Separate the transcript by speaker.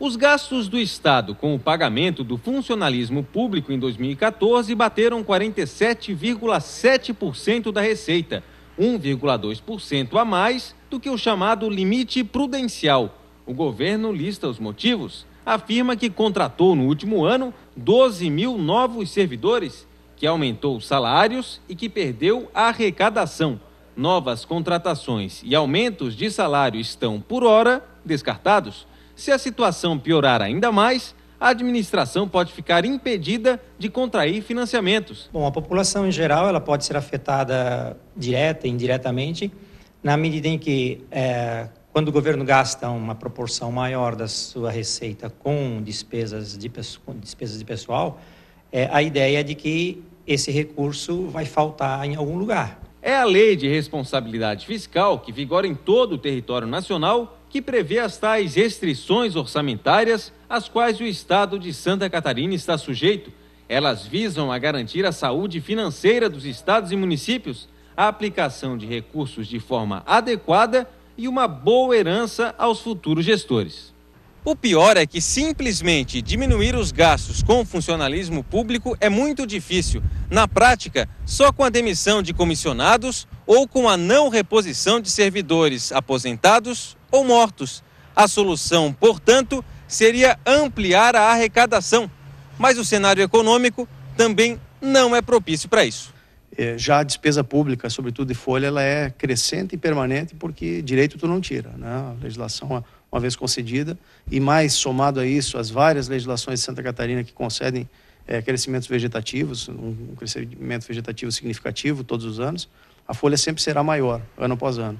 Speaker 1: Os gastos do Estado com o pagamento do funcionalismo público em 2014 bateram 47,7% da receita, 1,2% a mais do que o chamado limite prudencial. O governo lista os motivos. Afirma que contratou no último ano 12 mil novos servidores, que aumentou os salários e que perdeu a arrecadação. Novas contratações e aumentos de salário estão, por hora, descartados. Se a situação piorar ainda mais, a administração pode ficar impedida de contrair
Speaker 2: financiamentos. Bom, a população em geral ela pode ser afetada direta e indiretamente na medida em que é, quando o governo gasta uma proporção maior da sua receita com despesas de, com despesas de pessoal, é, a ideia é de que esse recurso vai faltar em algum lugar.
Speaker 1: É a lei de responsabilidade fiscal que vigora em todo o território nacional que prevê as tais restrições orçamentárias às quais o Estado de Santa Catarina está sujeito. Elas visam a garantir a saúde financeira dos estados e municípios, a aplicação de recursos de forma adequada e uma boa herança aos futuros gestores. O pior é que simplesmente diminuir os gastos com o funcionalismo público é muito difícil. Na prática, só com a demissão de comissionados ou com a não reposição de servidores aposentados ou mortos. A solução, portanto, seria ampliar a arrecadação. Mas o cenário econômico também não é propício para isso.
Speaker 3: É, já a despesa pública, sobretudo de folha, ela é crescente e permanente porque direito tu não tira, né? A legislação uma vez concedida e mais somado a isso as várias legislações de Santa Catarina que concedem é, crescimentos vegetativos, um crescimento vegetativo significativo todos os anos, a folha sempre será maior ano após ano.